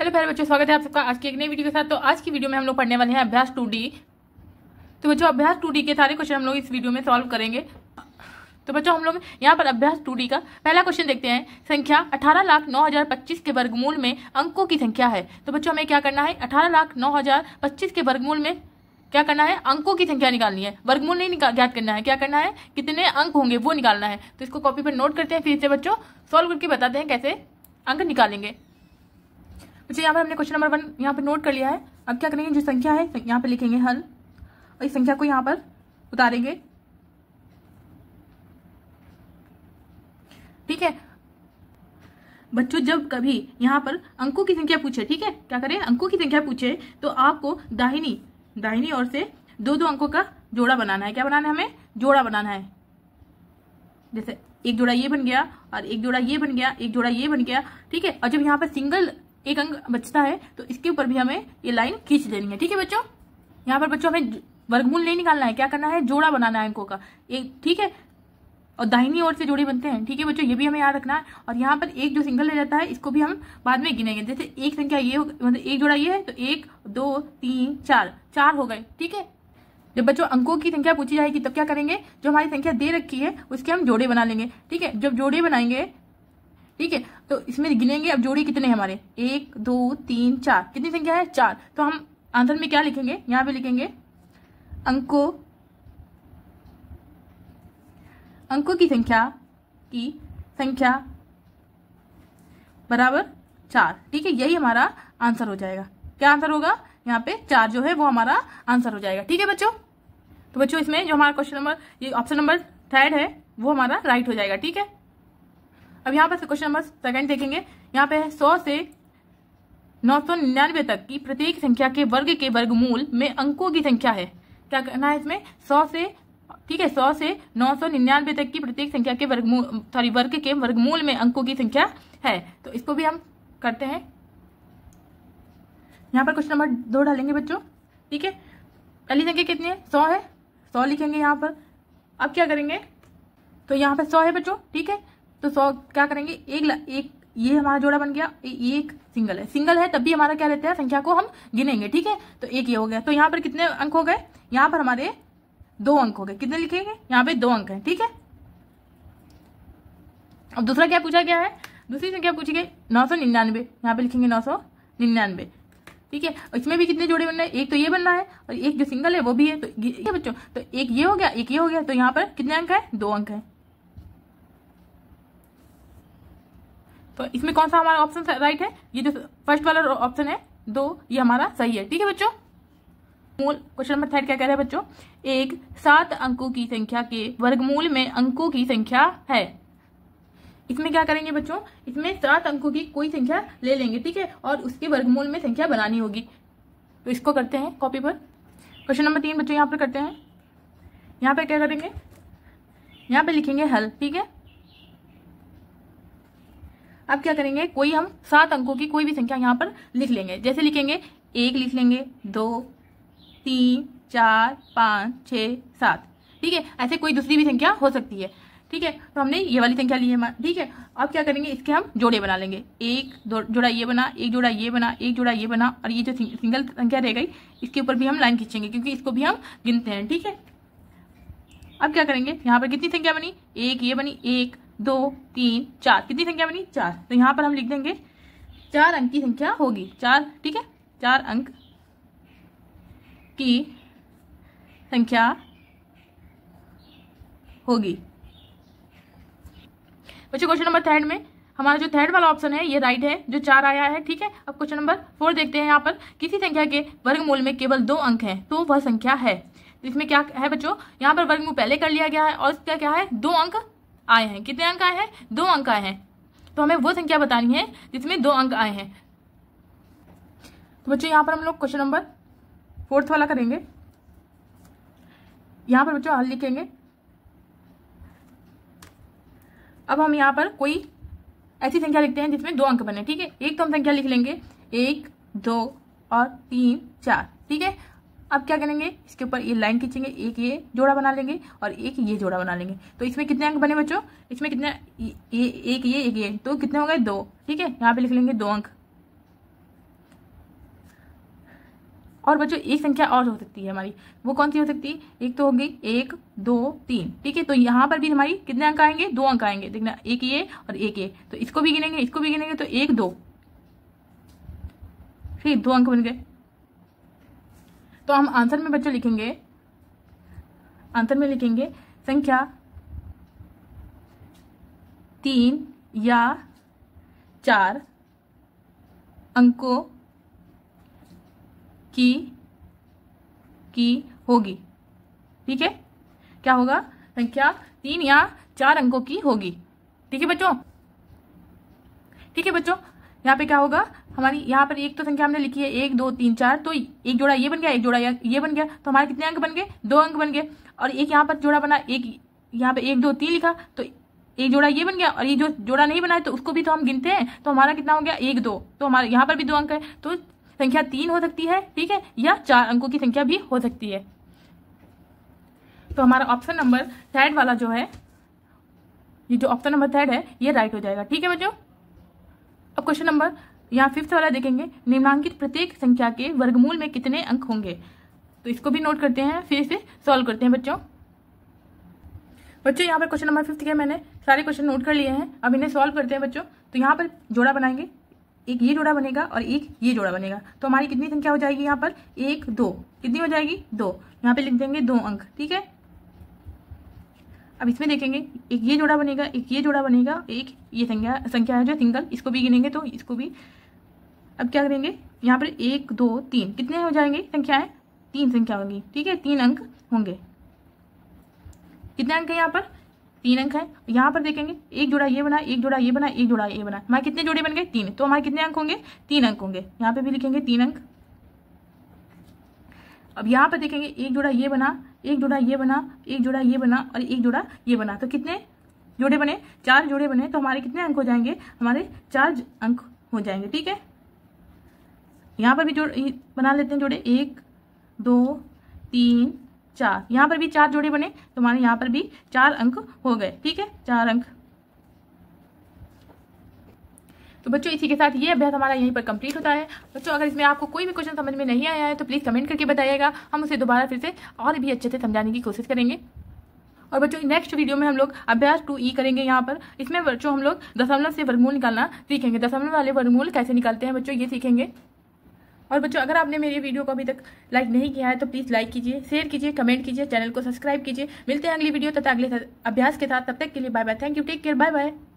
hello प्यारे बच्चों स्वागत है आप सबका आज की एक नई वीडियो के साथ तो आज की वीडियो में हम लोग पढ़ने वाले हैं अभ्यास टू डी तो बच्चों अभ्यास टू डी के सारे क्वेश्चन हम लोग इस वीडियो में सॉल्व करेंगे तो बच्चों हम लोग यहाँ पर अभ्यास टू डी का पहला क्वेश्चन देखते हैं संख्या अठारह लाख नौ हजार पच्चीस के वर्गमूल में अंकों की संख्या है तो बच्चों हमें क्या करना है अठारह लाख नौ हजार पच्चीस के वर्गमूल में क्या करना है अंकों की संख्या निकालनी है वर्गमूल नहीं ज्ञात करना है क्या करना है कितने अंक होंगे वो निकालना है तो इसको कॉपी पर नोट करते हैं फिर से बच्चों सॉल्व करके बताते हैं कैसे अंक निकालेंगे अच्छा यहाँ पर हमने क्वेश्चन नंबर वन यहाँ पर नोट कर लिया है अब क्या करेंगे जो संख्या है यहाँ पर लिखेंगे हल और इस संख्या को यहाँ पर उतारेंगे ठीक है बच्चों जब कभी यहाँ पर अंकों की संख्या पूछे ठीक है क्या करें अंकों की संख्या पूछे तो आपको दाहिनी दाहिनी ओर से दो दो अंकों का जोड़ा बनाना है क्या बनाना है हमें जोड़ा बनाना है जैसे एक जोड़ा ये बन गया और एक जोड़ा ये बन गया एक जोड़ा ये बन गया ठीक है और जब यहाँ पर सिंगल एक अंक बचता है तो इसके ऊपर भी हमें ये लाइन खींच देनी है ठीक है बच्चों यहाँ पर बच्चों हमें वर्गमूल नहीं निकालना है क्या करना है जोड़ा बनाना है अंकों का एक ठीक है और दाहिनी ओर से जोड़े बनते हैं ठीक है बच्चों ये भी हमें याद रखना है और यहाँ पर एक जो सिंगल रह जाता है इसको भी हम बाद में गिनेंगे जैसे एक संख्या ये मतलब एक जोड़ा ये है तो एक दो तीन चार चार हो गए ठीक है जब बच्चों अंकों की संख्या पूछी जाएगी तब क्या करेंगे जो हमारी संख्या दे रखी है उसके हम जोड़े बना लेंगे ठीक है जब जोड़े बनाएंगे ठीक है तो इसमें गिनेंगे अब जोड़ी कितने हमारे एक दो तीन चार कितनी संख्या है चार तो हम आंसर में क्या लिखेंगे यहां पे लिखेंगे अंकों अंकों की संख्या की संख्या बराबर चार ठीक है यही हमारा आंसर हो जाएगा क्या आंसर होगा यहाँ पे चार जो है वो हमारा आंसर हो जाएगा ठीक है बच्चों तो बच्चों इसमें जो हमारा क्वेश्चन नंबर ये ऑप्शन नंबर थर्ड है वो हमारा राइट हो जाएगा ठीक है अब यहाँ पर क्वेश्चन नंबर सेकंड देखेंगे यहाँ पे है सौ से नौ सौ निन्यानवे तक की प्रत्येक संख्या के वर्ग के वर्गमूल में अंकों की संख्या है क्या करना है इसमें सौ से ठीक है सौ से नौ सौ निन्यानवे तक की प्रत्येक संख्या के वर्गमूल सॉरी वर्ग के वर्गमूल में अंकों की संख्या है तो इसको भी हम करते हैं यहाँ पर क्वेश्चन नंबर दो डालेंगे बच्चों ठीक है पहली संख्या कितनी है सौ है सौ लिखेंगे यहाँ पर अब क्या करेंगे तो यहाँ पर सौ है बच्चों ठीक है तो सौ क्या करेंगे एक एक ये हमारा जोड़ा बन गया एक सिंगल है सिंगल है तब भी हमारा क्या रहता है संख्या को हम गिनेंगे ठीक है तो एक ये हो गया तो यहाँ पर कितने अंक हो गए यहाँ पर हमारे दो अंक हो गए कितने लिखेंगे यहाँ पे दो अंक है ठीक है अब दूसरा क्या पूछा गया है दूसरी संख्या पूछी गई नौ सौ निन्यानवे यहाँ पे लिखेंगे नौ सौ निन्यानवे ठीक है इसमें भी कितने जोड़े बन रहे हैं एक तो ये बन रहा है और एक जो सिंगल है वो भी है तो बच्चों तो एक ये हो गया एक ये हो गया तो यहाँ पर कितने अंक है दो अंक है तो इसमें कौन सा हमारा ऑप्शन राइट है ये जो फर्स्ट वाला ऑप्शन है दो ये हमारा सही है ठीक है बच्चों मूल क्वेश्चन नंबर थर्ड क्या कह रहे हैं बच्चों एक सात अंकों की संख्या के वर्गमूल में अंकों की संख्या है इसमें क्या करेंगे बच्चों इसमें सात अंकों की कोई संख्या ले लेंगे ठीक है और उसके वर्गमूल में संख्या बनानी होगी तो इसको करते हैं कॉपी पर क्वेश्चन नंबर तीन बच्चों यहाँ पर करते हैं यहाँ पर क्या करेंगे यहाँ पर लिखेंगे हल ठीक है अब क्या करेंगे कोई हम सात अंकों की कोई भी संख्या यहाँ पर लिख लेंगे जैसे लिखेंगे एक लिख लेंगे दो तीन चार पाँच छ सात ठीक है ऐसे कोई दूसरी भी संख्या हो सकती है ठीक है तो हमने ये वाली संख्या ली है ठीक है अब क्या करेंगे इसके हम जोड़े बना लेंगे एक जोड़ा ये बना एक जोड़ा ये बना एक जोड़ा ये बना और ये जो सिंगल संख्या रह गई इसके ऊपर भी हम लाइन खींचेंगे क्योंकि इसको भी हम गिनते हैं ठीक है अब क्या करेंगे यहाँ पर कितनी संख्या बनी एक ये बनी एक दो तीन चार कितनी संख्या बनी चार तो यहाँ पर हम लिख देंगे चार अंक की संख्या होगी चार ठीक है चार अंक की संख्या होगी बच्चे क्वेश्चन नंबर थर्ड में हमारा जो थर्ड वाला ऑप्शन है ये राइट है जो चार आया है ठीक है अब क्वेश्चन नंबर फोर देखते हैं यहाँ पर किसी संख्या के वर्गमूल में केवल दो अंक हैं तो वह संख्या है तो इसमें क्या है बच्चों यहाँ पर वर्गमूल पहले कर लिया गया है और इसका क्या है दो अंक आए हैं कितने अंक आए हैं दो अंक आए हैं तो हमें वो संख्या बतानी है जिसमें दो अंक आए हैं तो बच्चों यहां पर हम लोग क्वेश्चन नंबर फोर्थ वाला करेंगे यहां पर बच्चों हल लिखेंगे अब हम यहां पर कोई ऐसी संख्या लिखते हैं जिसमें दो अंक बने ठीक है एक तो हम संख्या लिख लेंगे एक दो और तीन चार ठीक है अब क्या करेंगे इसके ऊपर ये लाइन खींचेंगे एक ये जोड़ा बना लेंगे और एक ये जोड़ा बना लेंगे तो इसमें कितने अंक बने बच्चों इसमें कितने ये एक ये एक ये तो कितने हो गए दो ठीक है यहाँ पे लिख लेंगे दो अंक और बच्चों एक संख्या और हो सकती है हमारी वो कौन सी हो सकती है एक तो होगी एक दो तीन ठीक है तो यहाँ पर भी हमारी कितने अंक आएंगे दो अंक आएंगे देखना एक ये और एक ये तो इसको भी गिनेंगे इसको भी गिनेंगे तो एक दो ठीक दो अंक बन गए तो हम आंसर में बच्चों लिखेंगे आंसर में लिखेंगे संख्या तीन या चार अंकों की की होगी ठीक है क्या होगा संख्या तीन या चार अंकों की होगी ठीक है बच्चों ठीक है बच्चों यहाँ पे क्या होगा हमारी यहाँ पर एक तो संख्या हमने लिखी है एक दो तीन चार तो एक जोड़ा ये बन गया एक जोड़ा ये बन गया तो हमारे कितने अंक बन गए दो अंक बन गए और एक यहाँ पर जोड़ा बना एक यहाँ पर एक दो तीन लिखा तो एक जोड़ा ये बन गया और ये जो जोड़ा नहीं बना है तो उसको भी तो हम गिनते हैं तो हमारा कितना हो गया एक दो तो हमारे यहाँ पर भी दो अंक है तो संख्या तीन हो सकती है ठीक है या चार अंकों की संख्या भी हो सकती है तो हमारा ऑप्शन नंबर थर्ड वाला जो है ये जो ऑप्शन नंबर थर्ड है ये राइट हो जाएगा ठीक है बच्चों अब क्वेश्चन नंबर यहाँ फिफ्थ वाला देखेंगे निम्नांकित प्रत्येक संख्या के वर्गमूल में कितने अंक होंगे तो इसको भी नोट करते हैं फिर इसे सॉल्व करते हैं बच्चों बच्चों यहाँ पर क्वेश्चन नंबर फिफ्थ के मैंने सारे क्वेश्चन नोट कर लिए हैं अब इन्हें सॉल्व करते हैं बच्चों तो यहाँ पर जोड़ा बनाएंगे एक ये जोड़ा बनेगा और एक ये जोड़ा बनेगा तो हमारी कितनी संख्या हो जाएगी यहाँ पर एक दो कितनी हो जाएगी दो यहाँ पे लिख देंगे दो अंक ठीक है अब इसमें देखेंगे एक ये जोड़ा बनेगा एक ये जोड़ा बनेगा एक ये संख्या संख्या है जो सिंगल इसको भी गिनेंगे तो इसको भी अब क्या करेंगे यहाँ पर एक दो तीन कितने हो जाएंगे संख्याएं तीन संख्या होंगी ठीक है तीन अंक होंगे कितने अंक है यहाँ पर तीन अंक है यहाँ पर देखेंगे एक जोड़ा ये बना एक जोड़ा ये बना एक जोड़ा ये बना हमारे कितने जोड़े बन गए तीन तो हमारे कितने अंक होंगे तीन अंक होंगे यहाँ पे भी लिखेंगे तीन अंक अब यहाँ पर देखेंगे एक जोड़ा ये बना एक जोड़ा ये बना एक जोड़ा ये बना और एक जोड़ा ये बना तो कितने जोड़े बने चार जोड़े बने तो हमारे कितने अंक हो जाएंगे हमारे चार अंक हो जाएंगे ठीक है यहाँ पर भी जोड़ बना लेते हैं जोड़े एक दो तीन चार यहाँ पर भी चार जोड़े बने तो हमारे यहाँ पर भी चार अंक हो गए ठीक है चार अंक तो बच्चों इसी के साथ ये अभ्यास हमारा यहीं पर कंप्लीट होता है बच्चों अगर इसमें आपको कोई भी क्वेश्चन समझ में नहीं आया है तो प्लीज़ कमेंट करके बताइएगा हम उसे दोबारा फिर से और भी अच्छे से समझाने की कोशिश करेंगे और बच्चों नेक्स्ट वीडियो में हम लोग अभ्यास टू ई e करेंगे यहाँ पर इसमें बच्चों हम लोग दशमलव से वर्मूल निकालना सीखेंगे दशमलव वाले वर्मूल कैसे निकालते हैं बच्चों ये सीखेंगे और बच्चों अगर आपने मेरी वीडियो को अभी तक लाइक नहीं किया है तो प्लीज़ लाइक कीजिए शेयर कीजिए कमेंट कीजिए चैनल को सब्सक्राइब कीजिए मिलते हैं अगली वीडियो तथा अगले अभ्यास के साथ तब तक के लिए bye bye thank you take care bye bye